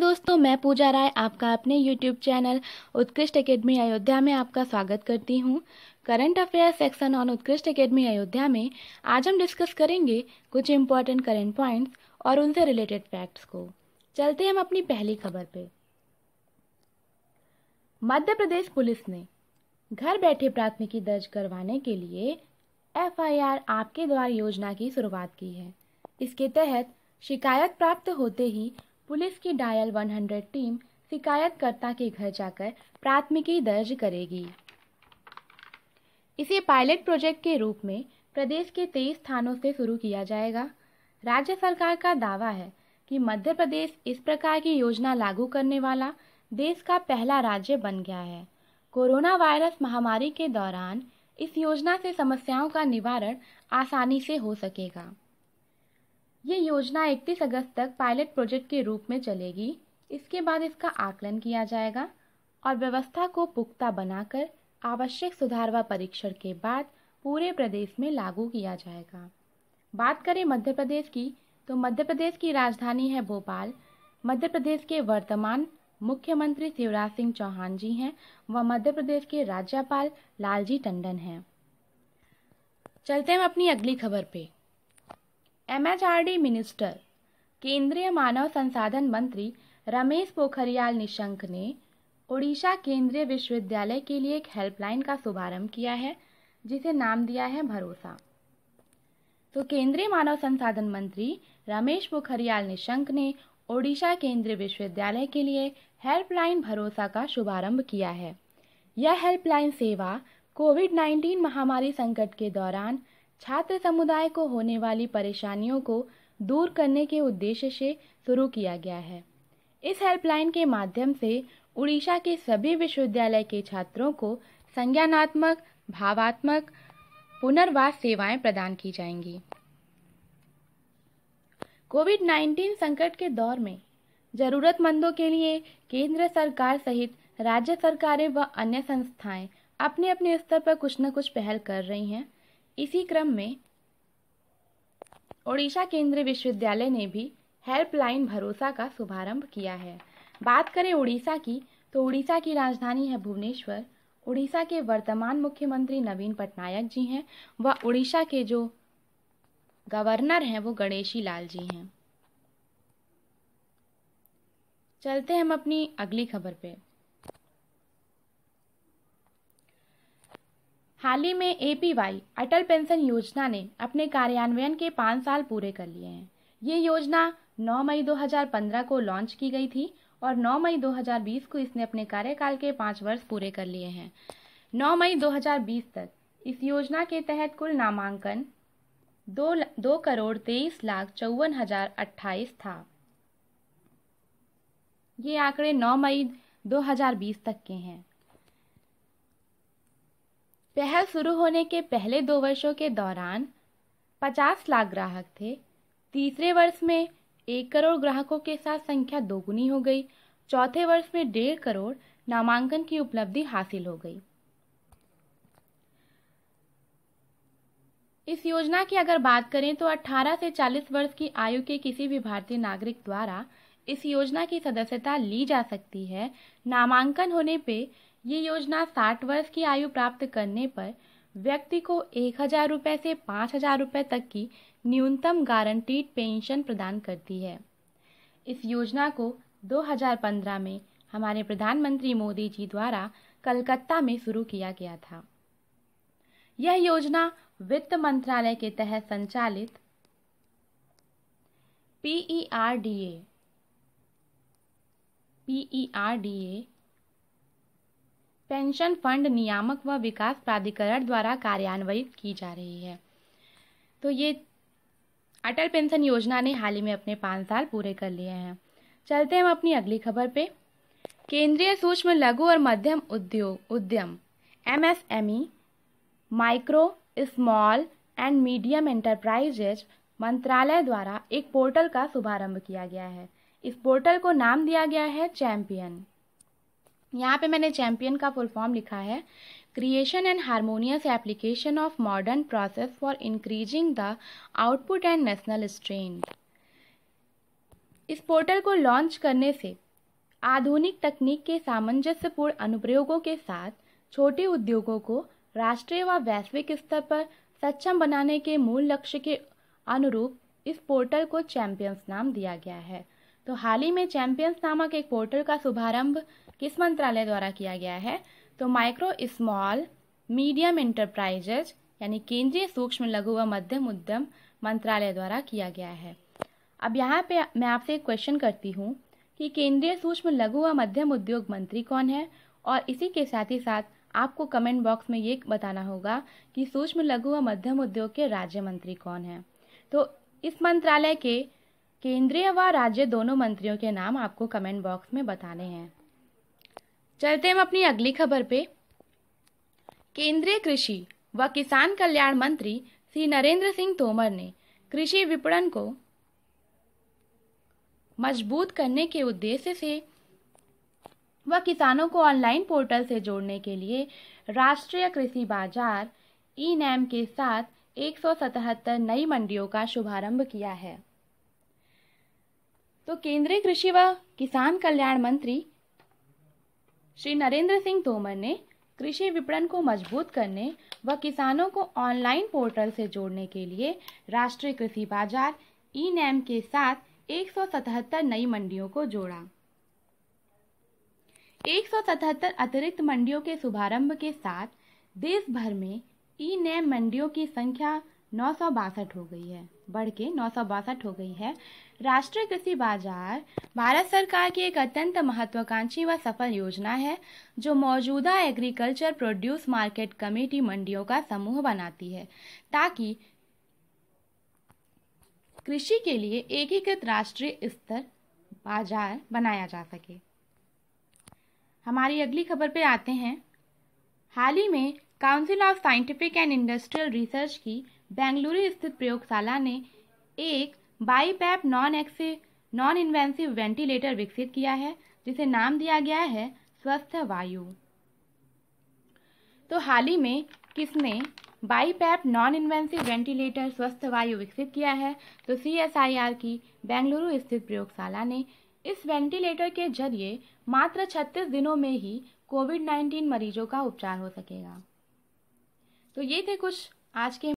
दोस्तों मैं पूजा राय आपका अपने YouTube channel Utkrisht academy Ayodhya में आपका स्वागत करती हूं current affair section on Utkrisht academy Ayodhya में आज हम डिस्कस करेंगे कुछ इम्पोर्टेंट करंट पॉइंट्स और उनसे रिलेटेड फैक्ट्स को चलते हैं हम अपनी पहली खबर पे मध्य प्रदेश पुलिस ने घर बैठे प्राथमिकी दर्ज करवाने के लिए एफ आपके द्वार योजना की शुरुआत की है इसके तहत शिकायत प्राप्त होते ही पुलिस की डायल 100 टीम शिकायतकर्ता के घर जाकर प्राथमिकी दर्ज करेगी इसे पायलट प्रोजेक्ट के रूप में प्रदेश के तेईस स्थानों से शुरू किया जाएगा राज्य सरकार का दावा है कि मध्य प्रदेश इस प्रकार की योजना लागू करने वाला देश का पहला राज्य बन गया है कोरोना वायरस महामारी के दौरान इस योजना से समस्याओं का निवारण आसानी से हो सकेगा ये योजना 31 अगस्त तक पायलट प्रोजेक्ट के रूप में चलेगी इसके बाद इसका आकलन किया जाएगा और व्यवस्था को पुख्ता बनाकर आवश्यक सुधार व परीक्षण के बाद पूरे प्रदेश में लागू किया जाएगा बात करें मध्य प्रदेश की तो मध्य प्रदेश की राजधानी है भोपाल मध्य प्रदेश के वर्तमान मुख्यमंत्री शिवराज सिंह चौहान जी हैं व मध्य प्रदेश के राज्यपाल लालजी टंडन हैं चलते हम अपनी अगली खबर पे एमएचआरडी मिनिस्टर केंद्रीय मानव संसाधन मंत्री रमेश पोखरियाल निशंक ने ओडिशा केंद्रीय विश्वविद्यालय के लिए एक हेल्पलाइन का शुभारंभ किया है जिसे नाम दिया है भरोसा तो केंद्रीय मानव संसाधन मंत्री रमेश पोखरियाल निशंक ने ओडिशा केंद्रीय विश्वविद्यालय के लिए हेल्पलाइन भरोसा का शुभारंभ किया है यह हेल्पलाइन सेवा कोविड 19 महामारी संकट के दौरान छात्र समुदाय को होने वाली परेशानियों को दूर करने के उद्देश्य से शुरू किया गया है इस हेल्पलाइन के माध्यम से उड़ीसा के सभी विश्वविद्यालय के छात्रों को संज्ञानात्मक भावात्मक पुनर्वास सेवाएं प्रदान की जाएंगी कोविड 19 संकट के दौर में जरूरतमंदों के लिए केंद्र सरकार सहित राज्य सरकारें व अन्य संस्थाएं अपने अपने स्तर पर कुछ न कुछ पहल कर रही हैं इसी क्रम में ओडिशा केंद्रीय विश्वविद्यालय ने भी हेल्पलाइन भरोसा का शुभारंभ किया है बात करें उड़ीसा की तो उड़ीसा की राजधानी है भुवनेश्वर उड़ीसा के वर्तमान मुख्यमंत्री नवीन पटनायक जी हैं व उड़ीसा के जो गवर्नर हैं वो गणेशी लाल जी हैं चलते हैं हम अपनी अगली खबर पे हाल ही में एपीवाई अटल पेंशन योजना ने अपने कार्यान्वयन के पाँच साल पूरे कर लिए हैं ये योजना 9 मई 2015 को लॉन्च की गई थी और 9 मई 2020 को इसने अपने कार्यकाल के पाँच वर्ष पूरे कर लिए हैं 9 मई 2020 तक इस योजना के तहत कुल नामांकन दो दो करोड़ तेईस लाख चौवन हजार अट्ठाईस था ये आंकड़े 9 मई 2020 तक के हैं पहल शुरू होने के पहले दो वर्षों के दौरान 50 लाख ग्राहक थे तीसरे वर्ष में एक करोड़ ग्राहकों के साथ संख्या दोगुनी हो गई चौथे वर्ष में डेढ़ करोड़ नामांकन की उपलब्धि हासिल हो गई इस योजना की अगर बात करें तो 18 से 40 वर्ष की आयु के किसी भी भारतीय नागरिक द्वारा इस योजना की सदस्यता ली जा सकती है नामांकन होने पे ये योजना साठ वर्ष की आयु प्राप्त करने पर व्यक्ति को एक हजार रुपये से पाँच हजार रुपये तक की न्यूनतम गारंटीड पेंशन प्रदान करती है इस योजना को 2015 में हमारे प्रधानमंत्री मोदी जी द्वारा कलकत्ता में शुरू किया गया था यह योजना वित्त मंत्रालय के तहत संचालित PFRDA PFRDA e pension fund नियामक व विकास प्राधिकरण द्वारा कार्यान्वित की जा रही है तो ये अटल पेंशन योजना ने हाल ही में अपने पाँच साल पूरे कर लिए हैं चलते हैं हम अपनी अगली खबर पे केंद्रीय सूक्ष्म लघु और मध्यम उद्योग उद्यम MSME micro small and medium enterprises मंत्रालय द्वारा एक पोर्टल का शुभारंभ किया गया है इस पोर्टल को नाम दिया गया है चैंपियन यहाँ पे मैंने चैम्पियन का फुल फॉर्म लिखा है creation and harmonious application of modern process for increasing the output and national strength इस पोर्टल को लॉन्च करने से आधुनिक तकनीक के सामंजस्यपूर्ण अनुप्रयोगों के साथ छोटे उद्योगों को राष्ट्रीय व वैश्विक स्तर पर सक्षम बनाने के मूल लक्ष्य के अनुरूप इस पोर्टल को चैंपियंस नाम दिया गया है तो हाल ही में चैंपियंस नामक एक पोर्टल का शुभारंभ किस मंत्रालय द्वारा किया गया है तो माइक्रो स्मॉल मीडियम इंटरप्राइजेज यानी केंद्रीय सूक्ष्म लघु व मध्यम उद्यम मंत्रालय द्वारा किया गया है अब यहाँ पे मैं आपसे एक क्वेश्चन करती हूँ कि केंद्रीय सूक्ष्म लघु व मध्यम उद्योग मंत्री कौन है और इसी के साथ ही साथ आपको कमेंट बॉक्स में ये बताना होगा कि सूक्ष्म लघु व मध्यम उद्योग के राज्य मंत्री कौन हैं तो इस मंत्रालय के केंद्रीय व राज्य दोनों मंत्रियों के नाम आपको कमेंट बॉक्स में बताने हैं चलते हम अपनी अगली खबर पे केंद्रीय कृषि व किसान कल्याण मंत्री श्री नरेंद्र सिंह तोमर ने कृषि विपणन को मजबूत करने के उद्देश्य से व किसानों को ऑनलाइन पोर्टल से जोड़ने के लिए राष्ट्रीय कृषि बाजार ई नैम के साथ एक नई मंडियों का शुभारंभ किया है तो केंद्रीय कृषि व किसान कल्याण मंत्री श्री नरेंद्र सिंह तोमर ने कृषि विपणन को मजबूत करने व किसानों को ऑनलाइन पोर्टल से जोड़ने के लिए राष्ट्रीय कृषि बाजार ई e नैम के साथ 177 नई मंडियों को जोड़ा 177 अतिरिक्त मंडियों के शुभारंभ के साथ देश भर में ई e नैम मंडियों की संख्या नौ सौ बासठ हो गई है बढ़ के नौ सौ बासठ हो गई है राष्ट्रीय कृषि बाजार भारत सरकार की एक अत्यंत महत्वाकांक्षी व सफल योजना है जो मौजूदा एग्रीकल्चर प्रोड्यूस मार्केट कमेटी मंडियों का समूह बनाती है ताकि कृषि के लिए एकीकृत राष्ट्रीय स्तर बाजार बनाया जा सके हमारी अगली खबर पे आते हैं हाल ही में council of scientific and industrial research की बेंगलुरु स्थित प्रयोगशाला ने एक बाईपैप नॉन एक्से नॉन इन्वेंसिव वेंटिलेटर विकसित किया है जिसे नाम दिया गया है स्वस्थ वायु तो हाल ही में किसने बाईपैप नॉन इन्वेंसिव वेंटिलेटर स्वस्थ वायु विकसित किया है तो सी एस आई आर की बेंगलुरु स्थित प्रयोगशाला ने इस वेंटिलेटर के जरिए मात्र 36 दिनों में ही कोविड 19 मरीजों का उपचार हो सकेगा तो ये थे कुछ आज के